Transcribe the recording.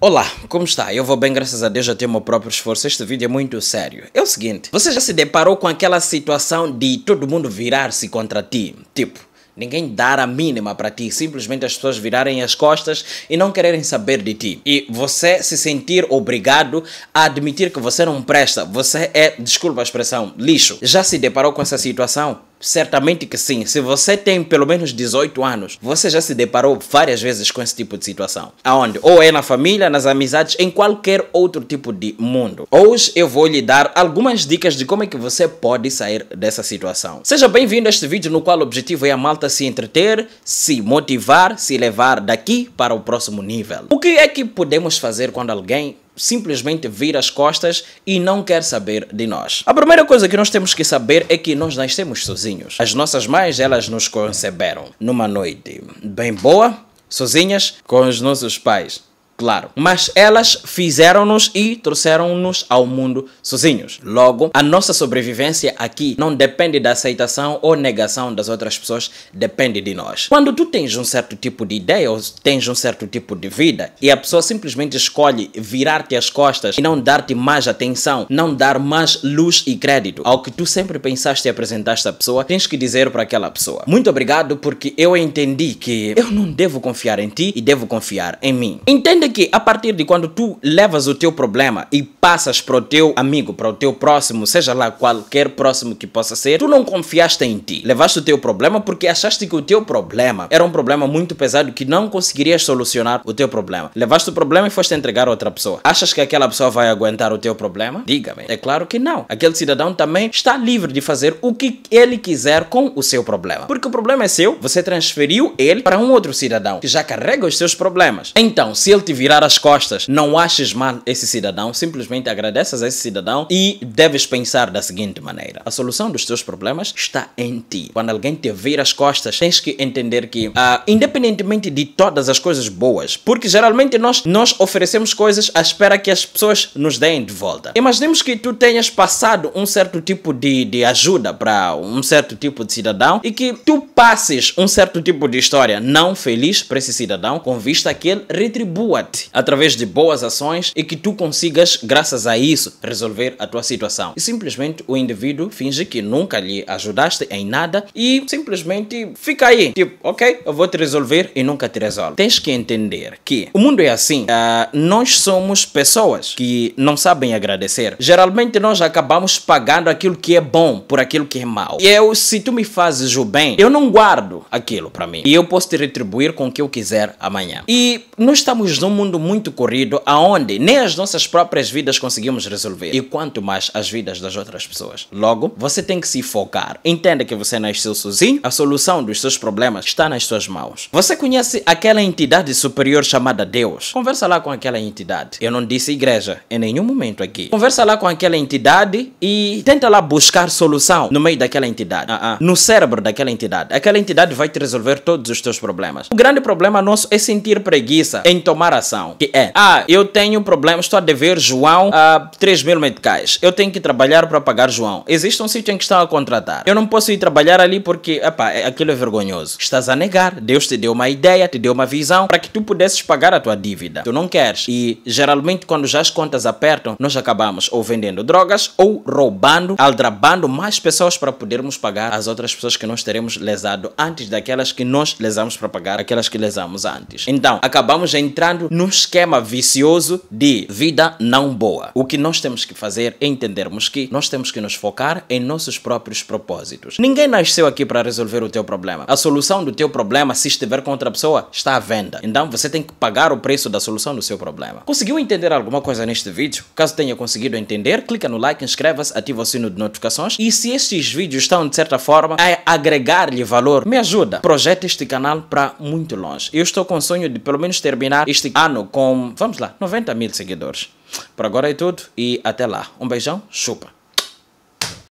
Olá, como está? Eu vou bem, graças a Deus, já tenho meu próprio esforço. Este vídeo é muito sério. É o seguinte, você já se deparou com aquela situação de todo mundo virar-se contra ti? Tipo, ninguém dar a mínima para ti, simplesmente as pessoas virarem as costas e não quererem saber de ti. E você se sentir obrigado a admitir que você não presta, você é, desculpa a expressão, lixo. Já se deparou com essa situação? Certamente que sim. Se você tem pelo menos 18 anos, você já se deparou várias vezes com esse tipo de situação. Aonde? Ou é na família, nas amizades, em qualquer outro tipo de mundo. Hoje eu vou lhe dar algumas dicas de como é que você pode sair dessa situação. Seja bem-vindo a este vídeo no qual o objetivo é a malta se entreter, se motivar, se levar daqui para o próximo nível. O que é que podemos fazer quando alguém simplesmente vira as costas e não quer saber de nós. A primeira coisa que nós temos que saber é que nós nascemos sozinhos. As nossas mães, elas nos conceberam numa noite bem boa, sozinhas, com os nossos pais claro. Mas elas fizeram-nos e trouxeram-nos ao mundo sozinhos. Logo, a nossa sobrevivência aqui não depende da aceitação ou negação das outras pessoas, depende de nós. Quando tu tens um certo tipo de ideia ou tens um certo tipo de vida e a pessoa simplesmente escolhe virar-te as costas e não dar-te mais atenção, não dar mais luz e crédito ao que tu sempre pensaste e apresentaste à pessoa, tens que dizer para aquela pessoa: Muito obrigado, porque eu entendi que eu não devo confiar em ti e devo confiar em mim. Entende? é que a partir de quando tu levas o teu problema e passas para o teu amigo, para o teu próximo, seja lá qualquer próximo que possa ser, tu não confiaste em ti. Levaste o teu problema porque achaste que o teu problema era um problema muito pesado que não conseguirias solucionar o teu problema. Levaste o problema e foste entregar a outra pessoa. Achas que aquela pessoa vai aguentar o teu problema? Diga-me. É claro que não. Aquele cidadão também está livre de fazer o que ele quiser com o seu problema. Porque o problema é seu, você transferiu ele para um outro cidadão que já carrega os seus problemas. Então, se ele tiver virar as costas. Não aches mal esse cidadão, simplesmente agradeças a esse cidadão e deves pensar da seguinte maneira: a solução dos teus problemas está em ti. Quando alguém te vira as costas, tens que entender que, uh, independentemente de todas as coisas boas, porque geralmente nós, nós oferecemos coisas à espera que as pessoas nos deem de volta. Imaginemos que tu tenhas passado um certo tipo de, de ajuda para um certo tipo de cidadão e que tu passes um certo tipo de história não feliz para esse cidadão com vista que ele retribua através de boas ações e que tu consigas, graças a isso, resolver a tua situação. E simplesmente o indivíduo finge que nunca lhe ajudaste em nada e simplesmente fica aí. Tipo, ok, eu vou te resolver e nunca te resolve. Tens que entender que o mundo é assim. Uh, nós somos pessoas que não sabem agradecer. Geralmente nós acabamos pagando aquilo que é bom por aquilo que é mal. E eu, se tu me fazes o bem, eu não guardo aquilo para mim. E eu posso te retribuir com o que eu quiser amanhã. E nós estamos num mundo muito corrido aonde nem as nossas próprias vidas conseguimos resolver e quanto mais as vidas das outras pessoas. Logo, você tem que se focar. Entenda que você nasceu sozinho, a solução dos seus problemas está nas suas mãos. Você conhece aquela entidade superior chamada Deus? Conversa lá com aquela entidade. Eu não disse igreja em nenhum momento aqui. Conversa lá com aquela entidade e tenta lá buscar solução no meio daquela entidade, uh -uh. no cérebro daquela entidade. Aquela entidade vai te resolver todos os teus problemas. O grande problema nosso é sentir preguiça em tomar a comparação, que é, ah, eu tenho problema, estou a dever João a 3 mil cais eu tenho que trabalhar para pagar João. Existe um sítio em que estão a contratar. Eu não posso ir trabalhar ali porque, epá, é, aquilo é vergonhoso. Estás a negar. Deus te deu uma ideia, te deu uma visão para que tu pudesses pagar a tua dívida. Tu não queres. E geralmente quando já as contas apertam, nós acabamos ou vendendo drogas ou roubando, aldrabando mais pessoas para podermos pagar as outras pessoas que nós teremos lesado antes daquelas que nós lesamos para pagar aquelas que lesamos antes. Então, acabamos entrando num esquema vicioso de vida não boa. O que nós temos que fazer é entendermos que nós temos que nos focar em nossos próprios propósitos. Ninguém nasceu aqui para resolver o teu problema. A solução do teu problema, se estiver com outra pessoa, está à venda. Então você tem que pagar o preço da solução do seu problema. Conseguiu entender alguma coisa neste vídeo? Caso tenha conseguido entender, clica no like, inscreva-se, ativa o sino de notificações e se estes vídeos estão de certa forma a agregar-lhe valor, me ajuda. Projeta este canal para muito longe. Eu estou com o sonho de pelo menos terminar este ano com, vamos lá, 90 mil seguidores. Por agora é tudo e até lá. Um beijão, chupa!